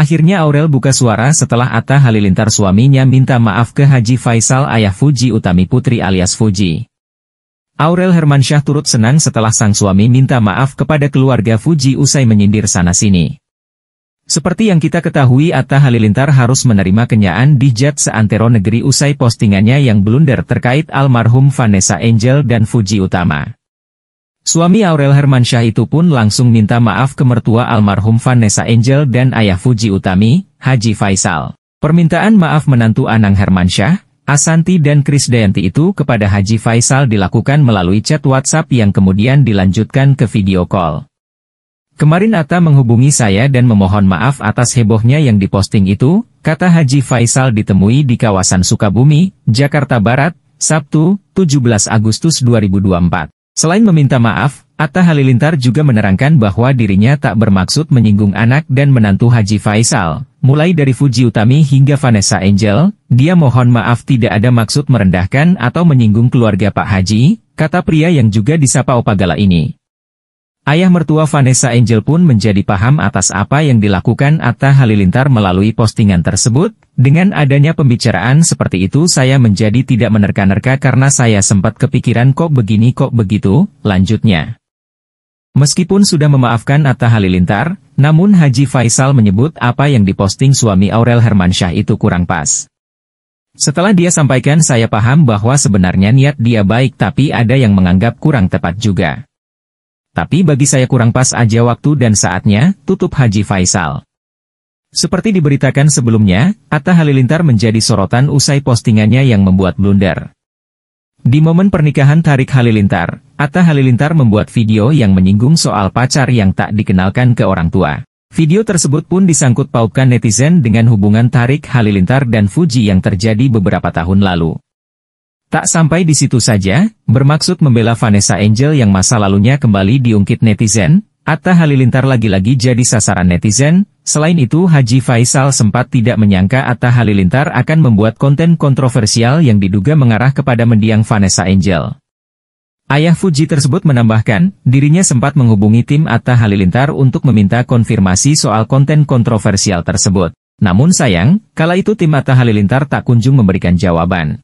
Akhirnya Aurel buka suara setelah Atta Halilintar suaminya minta maaf ke Haji Faisal ayah Fuji Utami Putri alias Fuji. Aurel Hermansyah turut senang setelah sang suami minta maaf kepada keluarga Fuji usai menyindir sana-sini. Seperti yang kita ketahui Atta Halilintar harus menerima kenyaan di jet seantero negeri usai postingannya yang blunder terkait almarhum Vanessa Angel dan Fuji Utama. Suami Aurel Hermansyah itu pun langsung minta maaf ke mertua almarhum Vanessa Angel dan ayah Fuji Utami, Haji Faisal. Permintaan maaf menantu Anang Hermansyah, Asanti dan Dayanti itu kepada Haji Faisal dilakukan melalui chat WhatsApp yang kemudian dilanjutkan ke video call. Kemarin Atta menghubungi saya dan memohon maaf atas hebohnya yang diposting itu, kata Haji Faisal ditemui di kawasan Sukabumi, Jakarta Barat, Sabtu, 17 Agustus 2024. Selain meminta maaf, Atta Halilintar juga menerangkan bahwa dirinya tak bermaksud menyinggung anak dan menantu Haji Faisal. Mulai dari Fuji Utami hingga Vanessa Angel, dia mohon maaf tidak ada maksud merendahkan atau menyinggung keluarga Pak Haji, kata pria yang juga disapa Opagala ini. Ayah mertua Vanessa Angel pun menjadi paham atas apa yang dilakukan Atta Halilintar melalui postingan tersebut, dengan adanya pembicaraan seperti itu saya menjadi tidak menerka-nerka karena saya sempat kepikiran kok begini kok begitu, lanjutnya. Meskipun sudah memaafkan Atta Halilintar, namun Haji Faisal menyebut apa yang diposting suami Aurel Hermansyah itu kurang pas. Setelah dia sampaikan saya paham bahwa sebenarnya niat dia baik tapi ada yang menganggap kurang tepat juga. Tapi bagi saya kurang pas aja waktu dan saatnya, tutup Haji Faisal. Seperti diberitakan sebelumnya, Atta Halilintar menjadi sorotan usai postingannya yang membuat blunder. Di momen pernikahan Tarik Halilintar, Atta Halilintar membuat video yang menyinggung soal pacar yang tak dikenalkan ke orang tua. Video tersebut pun disangkut pautkan netizen dengan hubungan Tarik Halilintar dan Fuji yang terjadi beberapa tahun lalu. Tak sampai di situ saja, bermaksud membela Vanessa Angel yang masa lalunya kembali diungkit netizen, Atta Halilintar lagi-lagi jadi sasaran netizen, selain itu Haji Faisal sempat tidak menyangka Atta Halilintar akan membuat konten kontroversial yang diduga mengarah kepada mendiang Vanessa Angel. Ayah Fuji tersebut menambahkan, dirinya sempat menghubungi tim Atta Halilintar untuk meminta konfirmasi soal konten kontroversial tersebut. Namun sayang, kala itu tim Atta Halilintar tak kunjung memberikan jawaban.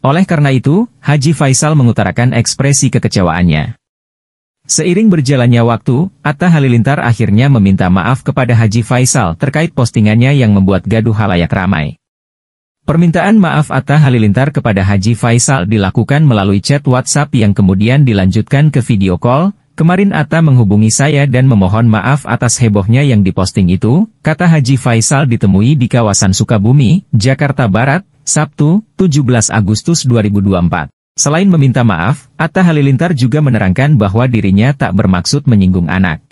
Oleh karena itu, Haji Faisal mengutarakan ekspresi kekecewaannya. Seiring berjalannya waktu, Atta Halilintar akhirnya meminta maaf kepada Haji Faisal terkait postingannya yang membuat gaduh halayak ramai. Permintaan maaf Atta Halilintar kepada Haji Faisal dilakukan melalui chat WhatsApp yang kemudian dilanjutkan ke video call, kemarin Atta menghubungi saya dan memohon maaf atas hebohnya yang diposting itu, kata Haji Faisal ditemui di kawasan Sukabumi, Jakarta Barat, Sabtu, 17 Agustus 2024. Selain meminta maaf, Atta Halilintar juga menerangkan bahwa dirinya tak bermaksud menyinggung anak.